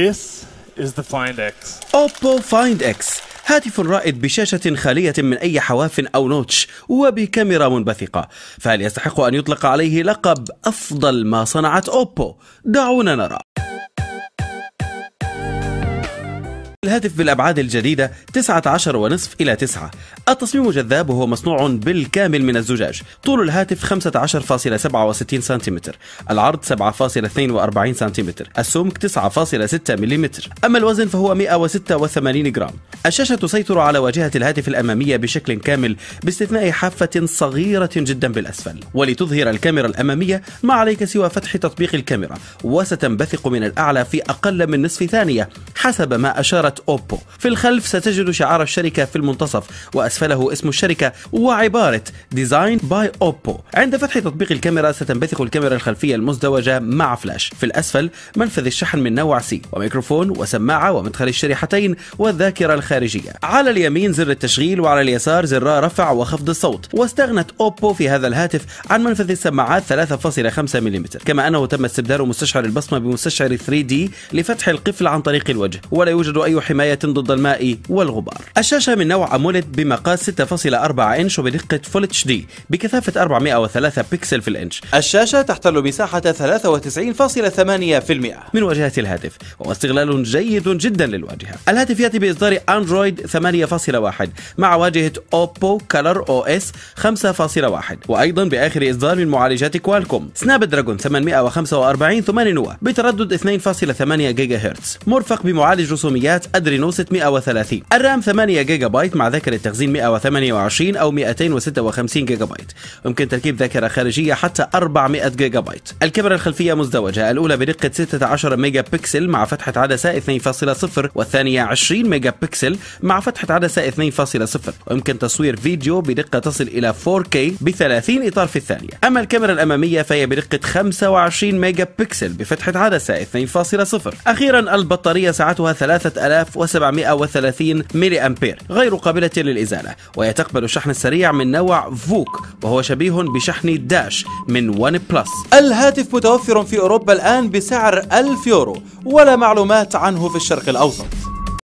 This is the Find X. Oppo Find X هاتف رائد بشاشة خالية من أي حواف أو نوتش وبكاميرا منبثقة فهل يستحق أن يطلق عليه لقب أفضل ما صنعت أوبو؟ دعونا نرى الهاتف بالأبعاد الجديدة 19.5 إلى 9 التصميم جذاب وهو مصنوع بالكامل من الزجاج طول الهاتف 15.67 سنتيمتر العرض 7.42 سنتيمتر السمك 9.6 ملم أما الوزن فهو 186 جرام الشاشة تسيطر على واجهة الهاتف الأمامية بشكل كامل باستثناء حافة صغيرة جدا بالأسفل ولتظهر الكاميرا الأمامية ما عليك سوى فتح تطبيق الكاميرا وستنبثق من الأعلى في أقل من نصف ثانية حسب ما أشارت سيارات أوبو في الخلف ستجد شعار الشركة في المنتصف وأسفله اسم الشركة وعبارة ديزاين باي اوبو عند فتح تطبيق الكاميرا ستنبثق الكاميرا الخلفيه المزدوجه مع فلاش في الاسفل منفذ الشحن من نوع سي وميكروفون وسماعه ومدخل الشريحتين والذاكره الخارجيه على اليمين زر التشغيل وعلى اليسار زرا رفع وخفض الصوت واستغنت اوبو في هذا الهاتف عن منفذ السماعات 3.5 ملم كما انه تم استبدال مستشعر البصمه بمستشعر 3 دي لفتح القفل عن طريق الوجه ولا يوجد اي حمايه ضد الماء والغبار الشاشه من نوع اموليد بمقاس 6.4 انش وبدقه فول HD بكثافة 403 بكسل في الإنش الشاشة تحتل مساحة 93.8% من واجهة الهاتف وهو استغلال جيد جدا للواجهة الهاتف يأتي بإصدار أندرويد 8.1 مع واجهة أوبو كلر أو إس 5.1 وأيضا بآخر إصدار من معالجات كوالكوم سناب دراجون 845 8 نواة بتردد 2.8 جيجا هرتز مرفق بمعالج رسوميات أدرينو 630 الرام 8 جيجا بايت مع ذاكرة تخزين 128 أو 256 50 جيجا بايت يمكن تركيب ذاكرة خارجية حتى 400 جيجا بايت الكاميرا الخلفية مزدوجة الأولى بدقة 16 ميجا بكسل مع فتحة عدسة 2.0 والثانية 20 ميجا بكسل مع فتحة عدسة 2.0 ويمكن تصوير فيديو بدقة تصل إلى 4K ب 30 إطار في الثانية أما الكاميرا الأمامية فهي بدقة 25 ميجا بكسل بفتحة عدسة 2.0 أخيرا البطارية سعتها 3730 ملي أمبير غير قابلة للإزالة وهي تقبل الشحن السريع من نوع فوك وهو شبيه بشحن داش من ون بلس الهاتف متوفر في أوروبا الآن بسعر ألف يورو ولا معلومات عنه في الشرق الأوسط